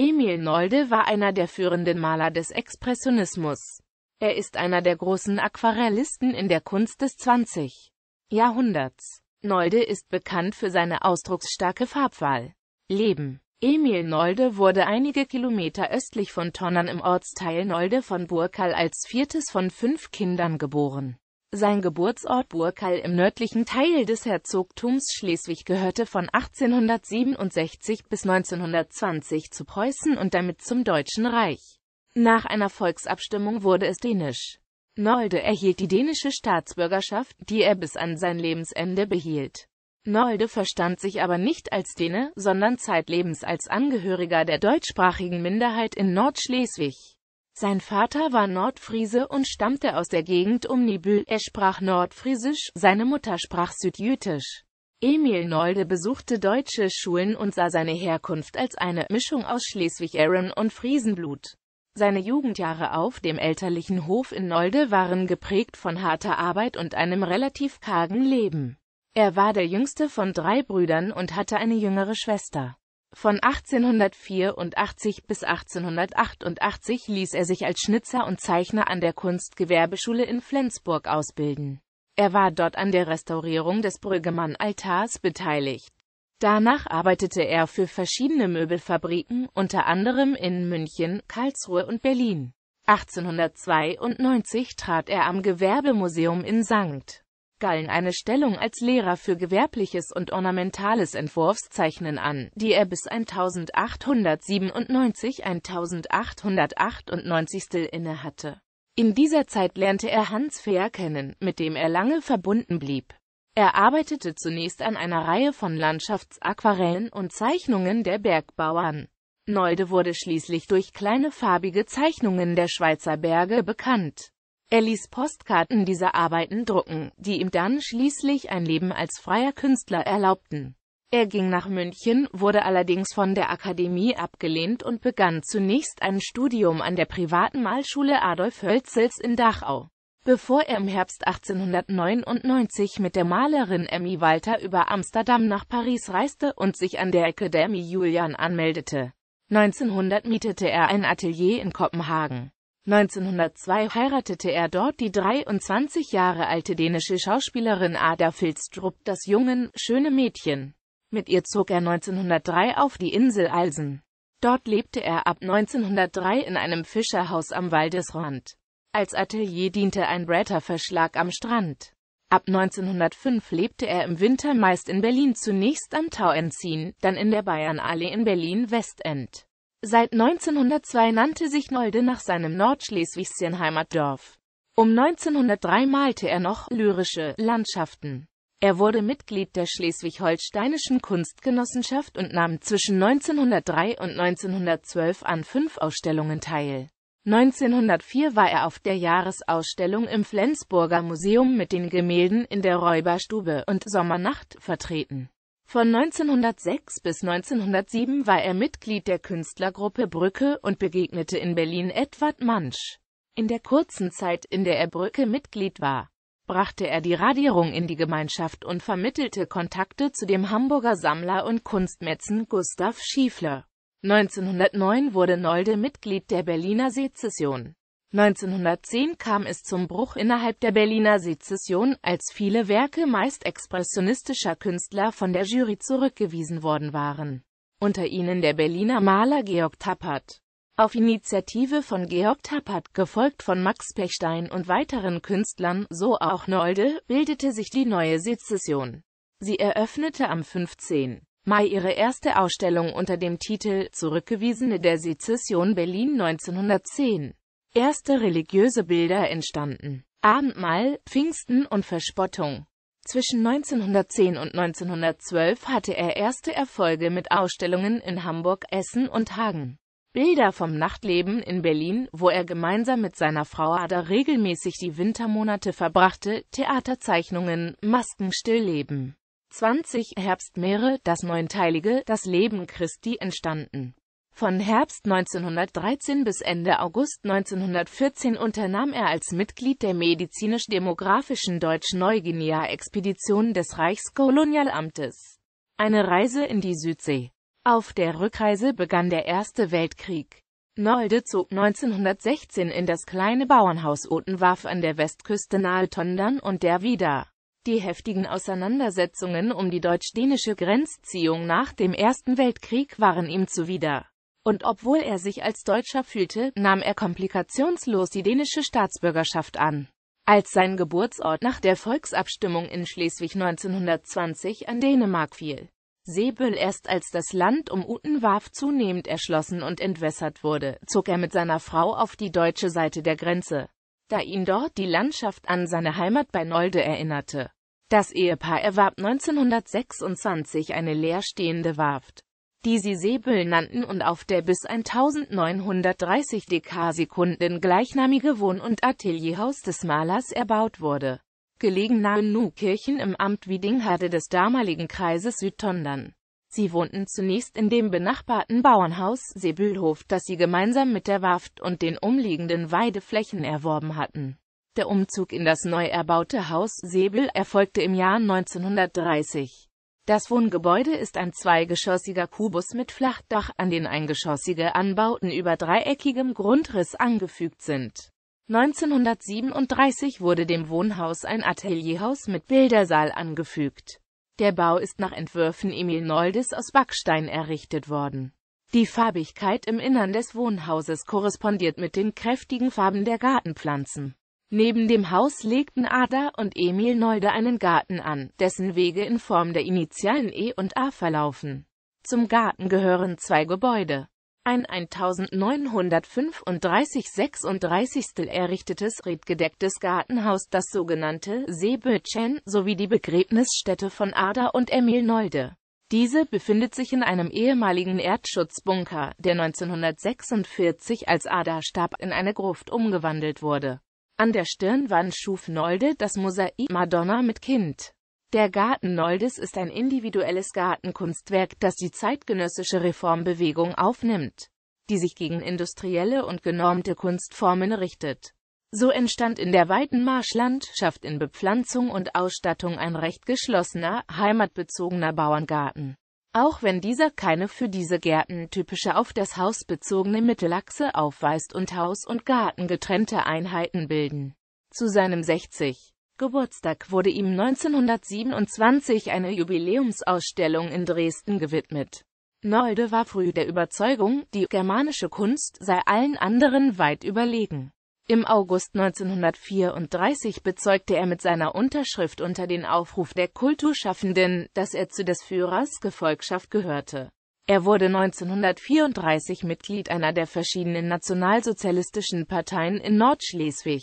Emil Nolde war einer der führenden Maler des Expressionismus. Er ist einer der großen Aquarellisten in der Kunst des 20. Jahrhunderts. Nolde ist bekannt für seine ausdrucksstarke Farbwahl. Leben Emil Nolde wurde einige Kilometer östlich von Tonnern im Ortsteil Nolde von Burkal als viertes von fünf Kindern geboren. Sein Geburtsort Burkall im nördlichen Teil des Herzogtums Schleswig gehörte von 1867 bis 1920 zu Preußen und damit zum Deutschen Reich. Nach einer Volksabstimmung wurde es dänisch. Nolde erhielt die dänische Staatsbürgerschaft, die er bis an sein Lebensende behielt. Nolde verstand sich aber nicht als Däne, sondern zeitlebens als Angehöriger der deutschsprachigen Minderheit in Nordschleswig. Sein Vater war Nordfriese und stammte aus der Gegend um Nibül. er sprach Nordfriesisch, seine Mutter sprach Südjütisch. Emil Nolde besuchte deutsche Schulen und sah seine Herkunft als eine Mischung aus Schleswig-Aaron und Friesenblut. Seine Jugendjahre auf dem elterlichen Hof in Nolde waren geprägt von harter Arbeit und einem relativ kargen Leben. Er war der jüngste von drei Brüdern und hatte eine jüngere Schwester. Von 1884 bis 1888 ließ er sich als Schnitzer und Zeichner an der Kunstgewerbeschule in Flensburg ausbilden. Er war dort an der Restaurierung des Brüggemann-Altars beteiligt. Danach arbeitete er für verschiedene Möbelfabriken, unter anderem in München, Karlsruhe und Berlin. 1892 trat er am Gewerbemuseum in St. Gallen eine Stellung als Lehrer für gewerbliches und ornamentales Entwurfszeichnen an, die er bis 1897-1898 innehatte. In dieser Zeit lernte er Hans Fehr kennen, mit dem er lange verbunden blieb. Er arbeitete zunächst an einer Reihe von Landschaftsaquarellen und Zeichnungen der Bergbauern. Nolde wurde schließlich durch kleine farbige Zeichnungen der Schweizer Berge bekannt. Er ließ Postkarten dieser Arbeiten drucken, die ihm dann schließlich ein Leben als freier Künstler erlaubten. Er ging nach München, wurde allerdings von der Akademie abgelehnt und begann zunächst ein Studium an der privaten Malschule Adolf Hölzels in Dachau. Bevor er im Herbst 1899 mit der Malerin Emmy Walter über Amsterdam nach Paris reiste und sich an der Akademie Julian anmeldete. 1900 mietete er ein Atelier in Kopenhagen. 1902 heiratete er dort die 23 Jahre alte dänische Schauspielerin Ada Filstrup, das jungen, schöne Mädchen. Mit ihr zog er 1903 auf die Insel Alsen. Dort lebte er ab 1903 in einem Fischerhaus am Waldesrand. Als Atelier diente ein Bretterverschlag am Strand. Ab 1905 lebte er im Winter meist in Berlin zunächst am Tauentzin, dann in der Bayernallee in Berlin-Westend. Seit 1902 nannte sich Nolde nach seinem nordschleswigschen Heimatdorf. Um 1903 malte er noch lyrische Landschaften. Er wurde Mitglied der Schleswig-Holsteinischen Kunstgenossenschaft und nahm zwischen 1903 und 1912 an fünf Ausstellungen teil. 1904 war er auf der Jahresausstellung im Flensburger Museum mit den Gemälden in der Räuberstube und Sommernacht vertreten. Von 1906 bis 1907 war er Mitglied der Künstlergruppe Brücke und begegnete in Berlin Edward Mansch. In der kurzen Zeit, in der er Brücke Mitglied war, brachte er die Radierung in die Gemeinschaft und vermittelte Kontakte zu dem Hamburger Sammler und Kunstmetzen Gustav Schiefler. 1909 wurde Nolde Mitglied der Berliner Sezession. 1910 kam es zum Bruch innerhalb der Berliner Sezession, als viele Werke meist expressionistischer Künstler von der Jury zurückgewiesen worden waren. Unter ihnen der Berliner Maler Georg Tappert. Auf Initiative von Georg Tappert, gefolgt von Max Pechstein und weiteren Künstlern, so auch Nolde, bildete sich die neue Sezession. Sie eröffnete am 15. Mai ihre erste Ausstellung unter dem Titel Zurückgewiesene der Sezession Berlin 1910. Erste religiöse Bilder entstanden. Abendmahl, Pfingsten und Verspottung. Zwischen 1910 und 1912 hatte er erste Erfolge mit Ausstellungen in Hamburg, Essen und Hagen. Bilder vom Nachtleben in Berlin, wo er gemeinsam mit seiner Frau Ada regelmäßig die Wintermonate verbrachte, Theaterzeichnungen, Maskenstillleben. 20 Herbstmeere, das neunteilige, das Leben Christi entstanden. Von Herbst 1913 bis Ende August 1914 unternahm er als Mitglied der medizinisch-demografischen Deutsch-Neuguinea-Expedition des Reichskolonialamtes eine Reise in die Südsee. Auf der Rückreise begann der Erste Weltkrieg. Nolde zog 1916 in das kleine Bauernhaus Otenwarf an der Westküste nahe Tondern und der wieder. Die heftigen Auseinandersetzungen um die deutsch-dänische Grenzziehung nach dem Ersten Weltkrieg waren ihm zuwider und obwohl er sich als Deutscher fühlte, nahm er komplikationslos die dänische Staatsbürgerschaft an. Als sein Geburtsort nach der Volksabstimmung in Schleswig 1920 an Dänemark fiel, Sebel erst als das Land um Utenwarf zunehmend erschlossen und entwässert wurde, zog er mit seiner Frau auf die deutsche Seite der Grenze, da ihn dort die Landschaft an seine Heimat bei Nolde erinnerte. Das Ehepaar erwarb 1926 eine leerstehende Warft die sie Säbel nannten und auf der bis 1930 Dekasekunden gleichnamige Wohn- und Atelierhaus des Malers erbaut wurde. Gelegen nahe Nukirchen im Amt Wiedingharde des damaligen Kreises Südtondern. Sie wohnten zunächst in dem benachbarten Bauernhaus Sebülhof, das sie gemeinsam mit der Warft und den umliegenden Weideflächen erworben hatten. Der Umzug in das neu erbaute Haus Sebel erfolgte im Jahr 1930. Das Wohngebäude ist ein zweigeschossiger Kubus mit Flachdach, an den eingeschossige Anbauten über dreieckigem Grundriss angefügt sind. 1937 wurde dem Wohnhaus ein Atelierhaus mit Bildersaal angefügt. Der Bau ist nach Entwürfen Emil Noldes aus Backstein errichtet worden. Die Farbigkeit im Innern des Wohnhauses korrespondiert mit den kräftigen Farben der Gartenpflanzen. Neben dem Haus legten Ada und Emil Neude einen Garten an, dessen Wege in Form der Initialen E und A verlaufen. Zum Garten gehören zwei Gebäude. Ein 1935-36 errichtetes redgedecktes Gartenhaus, das sogenannte Seebötchen, sowie die Begräbnisstätte von Ada und Emil Neude. Diese befindet sich in einem ehemaligen Erdschutzbunker, der 1946, als Ada starb, in eine Gruft umgewandelt wurde. An der Stirnwand schuf Nolde das Mosaik Madonna mit Kind. Der Garten Noldes ist ein individuelles Gartenkunstwerk, das die zeitgenössische Reformbewegung aufnimmt, die sich gegen industrielle und genormte Kunstformen richtet. So entstand in der weiten Marschlandschaft in Bepflanzung und Ausstattung ein recht geschlossener, heimatbezogener Bauerngarten auch wenn dieser keine für diese Gärten typische auf das Haus bezogene Mittelachse aufweist und Haus und Garten getrennte Einheiten bilden. Zu seinem 60. Geburtstag wurde ihm 1927 eine Jubiläumsausstellung in Dresden gewidmet. Nolde war früh der Überzeugung, die germanische Kunst sei allen anderen weit überlegen. Im August 1934 bezeugte er mit seiner Unterschrift unter den Aufruf der Kulturschaffenden, dass er zu des Führers Gefolgschaft gehörte. Er wurde 1934 Mitglied einer der verschiedenen nationalsozialistischen Parteien in Nordschleswig,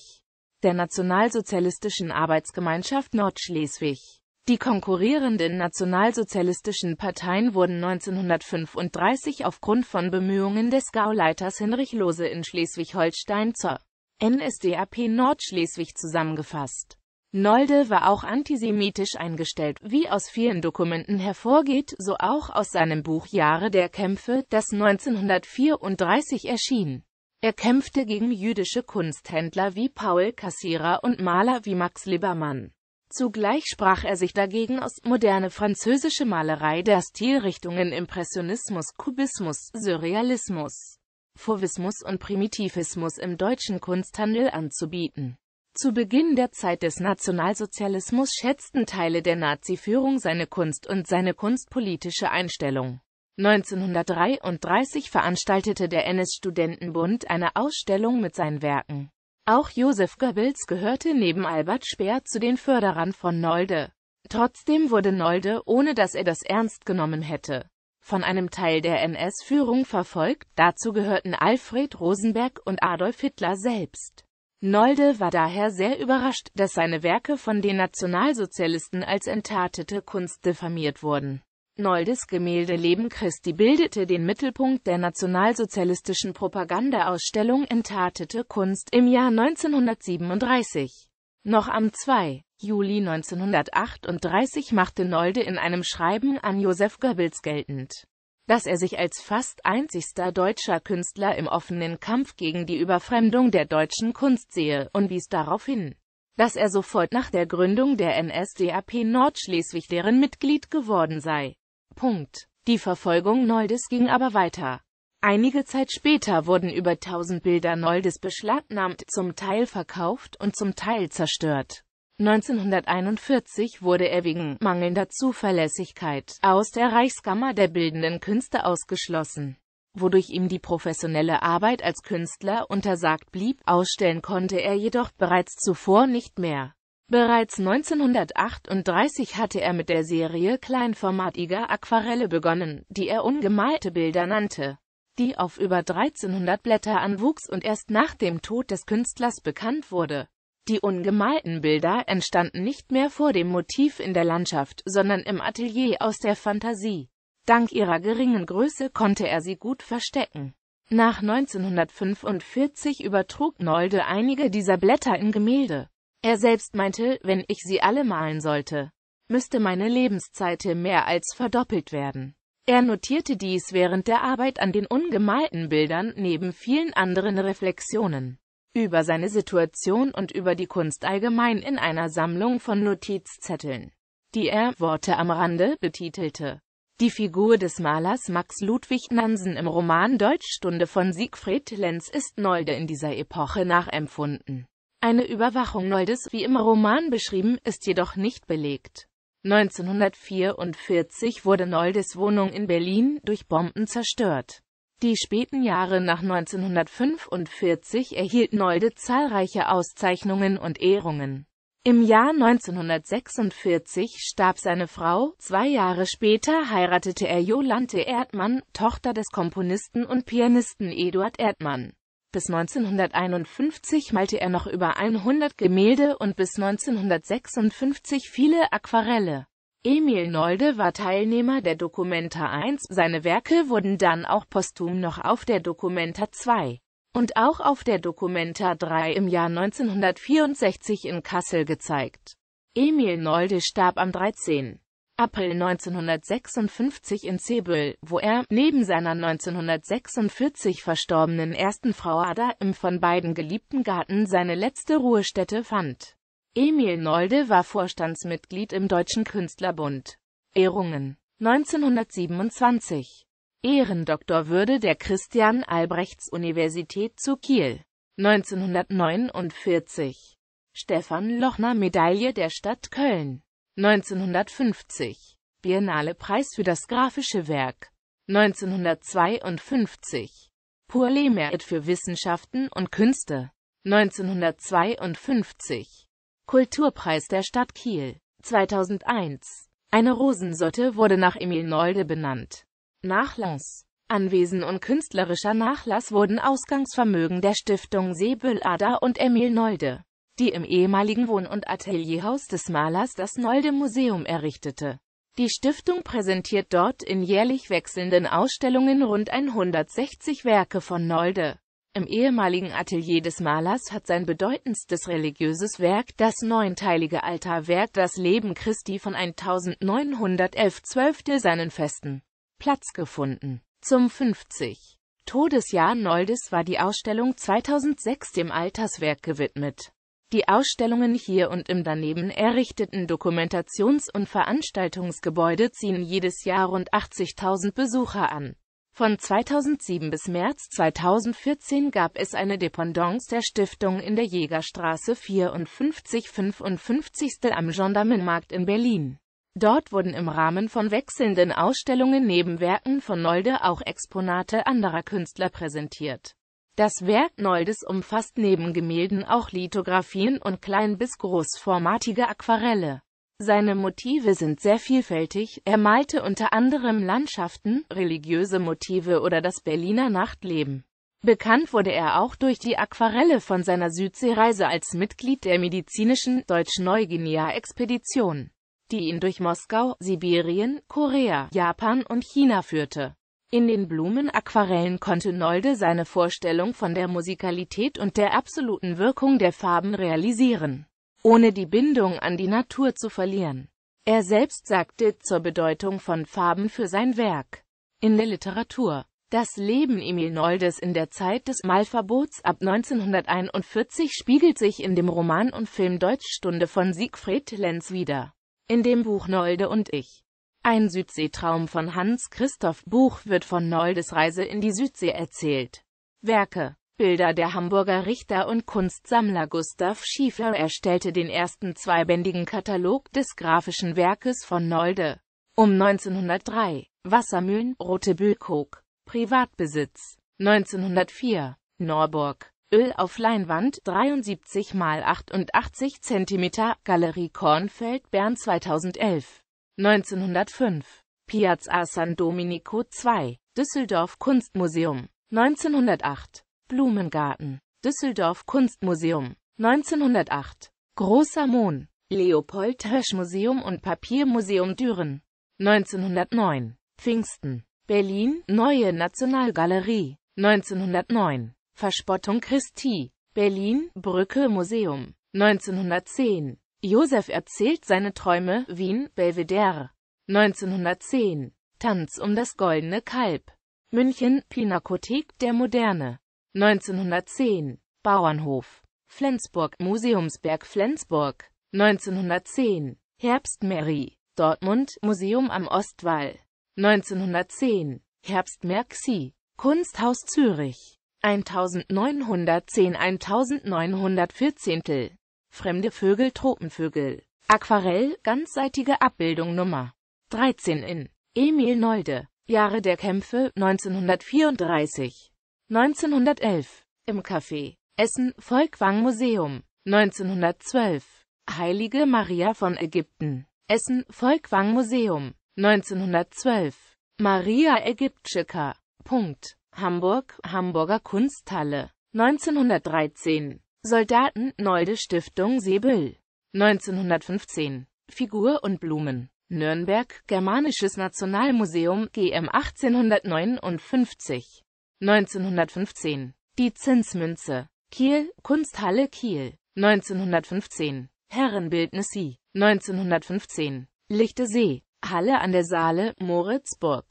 der Nationalsozialistischen Arbeitsgemeinschaft Nordschleswig. Die konkurrierenden nationalsozialistischen Parteien wurden 1935 aufgrund von Bemühungen des Gauleiters Hinrich Lose in Schleswig-Holstein zur NSDAP Nordschleswig zusammengefasst. Nolde war auch antisemitisch eingestellt, wie aus vielen Dokumenten hervorgeht, so auch aus seinem Buch Jahre der Kämpfe, das 1934 erschien. Er kämpfte gegen jüdische Kunsthändler wie Paul Kassierer und Maler wie Max Liebermann. Zugleich sprach er sich dagegen aus, moderne französische Malerei der Stilrichtungen Impressionismus, Kubismus, Surrealismus Fauvismus und Primitivismus im deutschen Kunsthandel anzubieten. Zu Beginn der Zeit des Nationalsozialismus schätzten Teile der Nazi-Führung seine Kunst und seine kunstpolitische Einstellung. 1933 veranstaltete der NS-Studentenbund eine Ausstellung mit seinen Werken. Auch Josef Goebbels gehörte neben Albert Speer zu den Förderern von Nolde. Trotzdem wurde Nolde, ohne dass er das ernst genommen hätte, von einem Teil der NS-Führung verfolgt, dazu gehörten Alfred Rosenberg und Adolf Hitler selbst. Nolde war daher sehr überrascht, dass seine Werke von den Nationalsozialisten als entartete Kunst diffamiert wurden. Noldes Gemälde Leben Christi bildete den Mittelpunkt der nationalsozialistischen Propagandaausstellung Entartete Kunst im Jahr 1937. Noch am 2. Juli 1938 machte Nolde in einem Schreiben an Josef Goebbels geltend, dass er sich als fast einzigster deutscher Künstler im offenen Kampf gegen die Überfremdung der deutschen Kunst sehe, und wies darauf hin, dass er sofort nach der Gründung der NSDAP Nordschleswig deren Mitglied geworden sei. Punkt. Die Verfolgung Noldes ging aber weiter. Einige Zeit später wurden über 1000 Bilder Noldes beschlagnahmt, zum Teil verkauft und zum Teil zerstört. 1941 wurde er wegen mangelnder Zuverlässigkeit aus der Reichskammer der Bildenden Künste ausgeschlossen, wodurch ihm die professionelle Arbeit als Künstler untersagt blieb, ausstellen konnte er jedoch bereits zuvor nicht mehr. Bereits 1938 hatte er mit der Serie kleinformatiger Aquarelle begonnen, die er ungemalte Bilder nannte die auf über 1300 Blätter anwuchs und erst nach dem Tod des Künstlers bekannt wurde. Die ungemalten Bilder entstanden nicht mehr vor dem Motiv in der Landschaft, sondern im Atelier aus der Fantasie. Dank ihrer geringen Größe konnte er sie gut verstecken. Nach 1945 übertrug Nolde einige dieser Blätter in Gemälde. Er selbst meinte, wenn ich sie alle malen sollte, müsste meine Lebenszeit mehr als verdoppelt werden. Er notierte dies während der Arbeit an den ungemalten Bildern neben vielen anderen Reflexionen über seine Situation und über die Kunst allgemein in einer Sammlung von Notizzetteln, die er Worte am Rande betitelte. Die Figur des Malers Max Ludwig Nansen im Roman Deutschstunde von Siegfried Lenz ist Nolde in dieser Epoche nachempfunden. Eine Überwachung Noldes, wie im Roman beschrieben, ist jedoch nicht belegt. 1944 wurde Noldes Wohnung in Berlin durch Bomben zerstört. Die späten Jahre nach 1945 erhielt Nolde zahlreiche Auszeichnungen und Ehrungen. Im Jahr 1946 starb seine Frau, zwei Jahre später heiratete er Jolante Erdmann, Tochter des Komponisten und Pianisten Eduard Erdmann. Bis 1951 malte er noch über 100 Gemälde und bis 1956 viele Aquarelle. Emil Nolde war Teilnehmer der Dokumenta 1, seine Werke wurden dann auch posthum noch auf der Dokumenta 2 und auch auf der Dokumenta 3 im Jahr 1964 in Kassel gezeigt. Emil Nolde starb am 13. April 1956 in Zebel, wo er, neben seiner 1946 verstorbenen ersten Frau Ada, im von beiden geliebten Garten seine letzte Ruhestätte fand Emil Nolde war Vorstandsmitglied im Deutschen Künstlerbund. Ehrungen 1927 Ehrendoktorwürde der Christian-Albrechts-Universität zu Kiel 1949 Stefan-Lochner-Medaille der Stadt Köln 1950 Biennale-Preis für das grafische Werk 1952 Pur merit für Wissenschaften und Künste 1952 Kulturpreis der Stadt Kiel 2001. Eine Rosensorte wurde nach Emil Nolde benannt. Nachlass Anwesen und künstlerischer Nachlass wurden Ausgangsvermögen der Stiftung Sebelader und Emil Nolde, die im ehemaligen Wohn- und Atelierhaus des Malers das Nolde Museum errichtete. Die Stiftung präsentiert dort in jährlich wechselnden Ausstellungen rund 160 Werke von Nolde. Im ehemaligen Atelier des Malers hat sein bedeutendstes religiöses Werk, das neunteilige Altarwerk Das Leben Christi von 1911-12 seinen festen Platz gefunden. Zum 50. Todesjahr Noldes war die Ausstellung 2006 dem Alterswerk gewidmet. Die Ausstellungen hier und im daneben errichteten Dokumentations- und Veranstaltungsgebäude ziehen jedes Jahr rund 80.000 Besucher an. Von 2007 bis März 2014 gab es eine Dependance der Stiftung in der Jägerstraße 54 55 am Gendarmenmarkt in Berlin. Dort wurden im Rahmen von wechselnden Ausstellungen neben Werken von Nolde auch Exponate anderer Künstler präsentiert. Das Werk Noldes umfasst neben Gemälden auch Lithografien und klein- bis großformatige Aquarelle. Seine Motive sind sehr vielfältig, er malte unter anderem Landschaften, religiöse Motive oder das Berliner Nachtleben. Bekannt wurde er auch durch die Aquarelle von seiner Südseereise als Mitglied der medizinischen Deutsch-Neuguinea-Expedition, die ihn durch Moskau, Sibirien, Korea, Japan und China führte. In den Blumenaquarellen konnte Nolde seine Vorstellung von der Musikalität und der absoluten Wirkung der Farben realisieren ohne die Bindung an die Natur zu verlieren. Er selbst sagte zur Bedeutung von Farben für sein Werk in der Literatur. Das Leben Emil Noldes in der Zeit des Malverbots ab 1941 spiegelt sich in dem Roman und Film Deutschstunde von Siegfried Lenz wieder. In dem Buch Nolde und ich. Ein Südseetraum von Hans Christoph Buch wird von Noldes Reise in die Südsee erzählt. Werke Bilder der Hamburger Richter und Kunstsammler Gustav Schiefer erstellte den ersten zweibändigen Katalog des grafischen Werkes von Nolde. Um 1903, Wassermühlen, Rote Bülkog, Privatbesitz, 1904, Norburg, Öl auf Leinwand, 73 x 88 cm, Galerie Kornfeld, Bern 2011, 1905, Piazza San Domenico II, Düsseldorf Kunstmuseum, 1908 Blumengarten, Düsseldorf Kunstmuseum, 1908, Großer Mohn, Leopold Hösch Museum und Papiermuseum Düren, 1909, Pfingsten, Berlin, Neue Nationalgalerie, 1909, Verspottung Christi, Berlin, Brücke Museum, 1910, Josef erzählt seine Träume, Wien, Belvedere, 1910, Tanz um das goldene Kalb, München, Pinakothek der Moderne, 1910 Bauernhof Flensburg Museumsberg Flensburg 1910 Herbstmeri Dortmund Museum am Ostwall 1910 Herbstmerxi Kunsthaus Zürich 1910 1914 Fremde Vögel Tropenvögel Aquarell ganzseitige Abbildung Nummer 13 in Emil Nolde Jahre der Kämpfe 1934 1911 im Café Essen Volkwang Museum 1912 Heilige Maria von Ägypten Essen Volkwang Museum 1912 Maria Ägyptschika Punkt Hamburg Hamburger Kunsthalle 1913 Soldaten Neude Stiftung Sebel 1915 Figur und Blumen Nürnberg Germanisches Nationalmuseum GM 1859 1915. Die Zinsmünze. Kiel, Kunsthalle Kiel. 1915. Herrenbildnis Sie. 1915. Lichte See. Halle an der Saale, Moritzburg.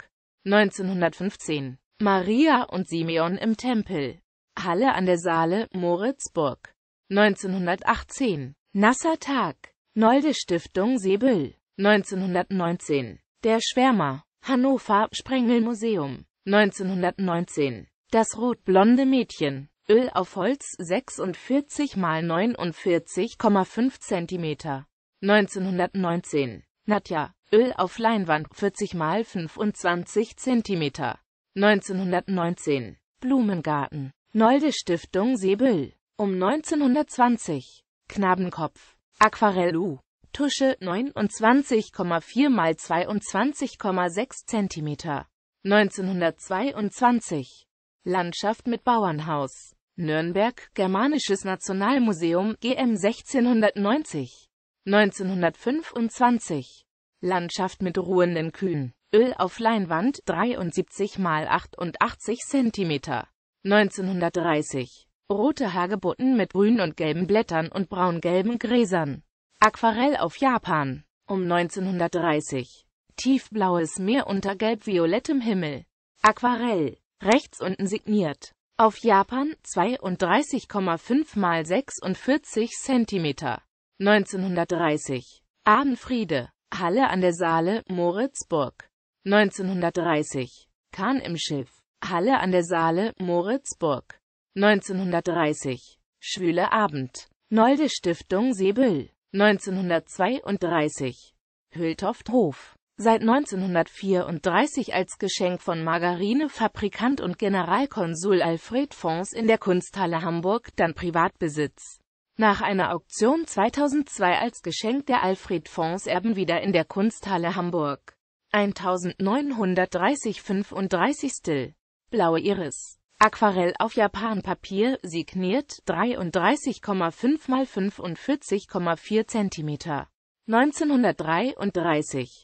1915. Maria und Simeon im Tempel. Halle an der Saale, Moritzburg. 1918. Nasser Tag. Nolde Stiftung Sebel. 1919. Der Schwärmer. Hannover Sprengelmuseum. 1919. Das rotblonde Mädchen. Öl auf Holz 46 x 49,5 cm. 1919. Nadja. Öl auf Leinwand 40 x 25 cm. 1919. Blumengarten. Nolde Stiftung Sebel. Um 1920. Knabenkopf. Aquarell U. Tusche 29,4 x 22,6 cm. 1922 Landschaft mit Bauernhaus Nürnberg Germanisches Nationalmuseum GM 1690 1925 Landschaft mit ruhenden Kühen Öl auf Leinwand 73 x 88 cm 1930 Rote Hagebutten mit grünen und gelben Blättern und braungelben Gräsern Aquarell auf Japan um 1930 Tiefblaues Meer unter gelb-violettem Himmel. Aquarell. Rechts unten signiert. Auf Japan 32,5 x 46 cm. 1930. Abendfriede. Halle an der Saale, Moritzburg. 1930. Kahn im Schiff. Halle an der Saale, Moritzburg. 1930. Schwüle Abend. Nolde Stiftung Sebel. 1932. Hülthofthof. Seit 1934 als Geschenk von Margarine-Fabrikant und Generalkonsul Alfred Fons in der Kunsthalle Hamburg, dann Privatbesitz. Nach einer Auktion 2002 als Geschenk der Alfred Fons Erben wieder in der Kunsthalle Hamburg. 1930 35 Still. Blaue Iris. Aquarell auf Japanpapier, signiert, 33,5 x 45,4 cm. 1933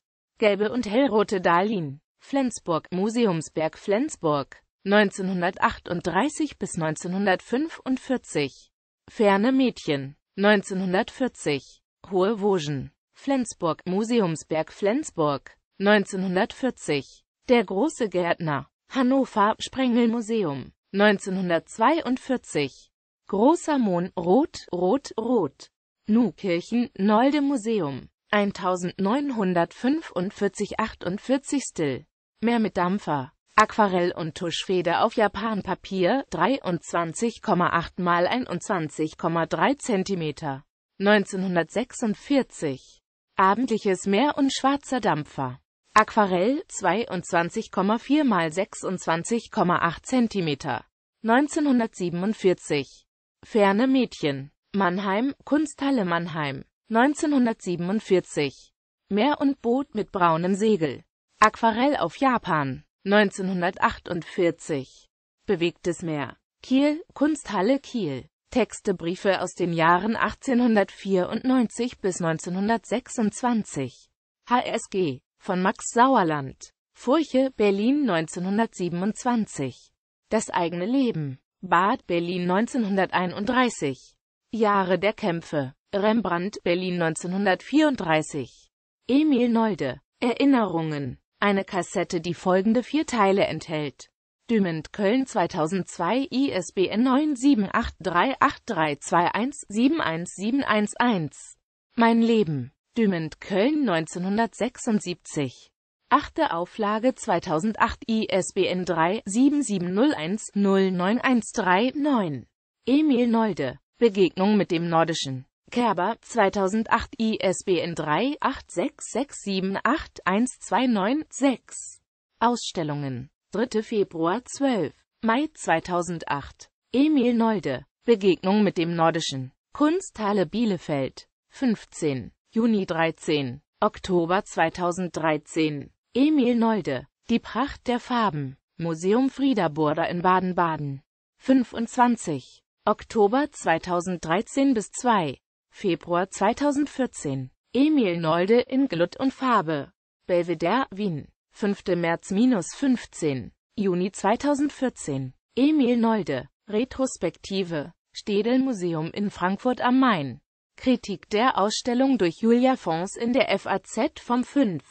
gelbe und hellrote Dahlin. Flensburg, Museumsberg Flensburg, 1938 bis 1945. Ferne Mädchen, 1940. Hohe Vosgen, Flensburg, Museumsberg Flensburg, 1940. Der große Gärtner, Hannover, Sprengel Museum, 1942. Großer Mohn, Rot, Rot, Rot. Nukirchen, Nolde Museum, 1945 48 Still. Mehr mit Dampfer. Aquarell- und Tuschfeder auf Japanpapier, 23,8 x 21,3 cm. 1946. Abendliches Meer und schwarzer Dampfer. Aquarell 22,4 x 26,8 cm. 1947. Ferne Mädchen. Mannheim, Kunsthalle Mannheim. 1947. Meer und Boot mit braunem Segel. Aquarell auf Japan. 1948. Bewegtes Meer. Kiel, Kunsthalle Kiel. Texte Briefe aus den Jahren 1894 bis 1926. HSG. Von Max Sauerland. Furche, Berlin 1927. Das eigene Leben. Bad Berlin 1931. Jahre der Kämpfe. Rembrandt, Berlin 1934. Emil Nolde. Erinnerungen. Eine Kassette, die folgende vier Teile enthält. Dümend Köln 2002 ISBN 9783832171711. Mein Leben. Dümend Köln 1976. Achte Auflage 2008 ISBN 3 7701 09139. Emil Nolde. Begegnung mit dem Nordischen. Kerber, 2008 ISBN 3866781296 Ausstellungen 3. Februar 12. Mai 2008 Emil Nolde Begegnung mit dem Nordischen Kunsthalle Bielefeld 15. Juni 13. Oktober 2013 Emil Nolde Die Pracht der Farben Museum Friederburda in Baden-Baden 25. Oktober 2013 bis 2. Februar 2014. Emil Nolde in Glut und Farbe. Belvedere, Wien. 5. März 15. Juni 2014. Emil Nolde. Retrospektive. Städel Museum in Frankfurt am Main. Kritik der Ausstellung durch Julia Fons in der FAZ vom 5.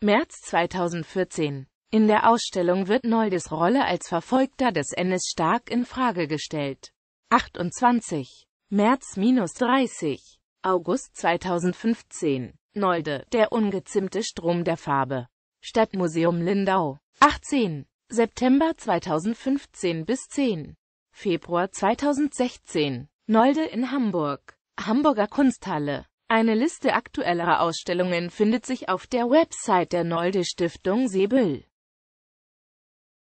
März 2014. In der Ausstellung wird Noldes Rolle als Verfolgter des NS stark in Frage gestellt. 28. März minus 30. August 2015. Nolde, der ungezimmte Strom der Farbe. Stadtmuseum Lindau. 18. September 2015 bis 10. Februar 2016. Nolde in Hamburg. Hamburger Kunsthalle. Eine Liste aktueller Ausstellungen findet sich auf der Website der Nolde Stiftung Sebel.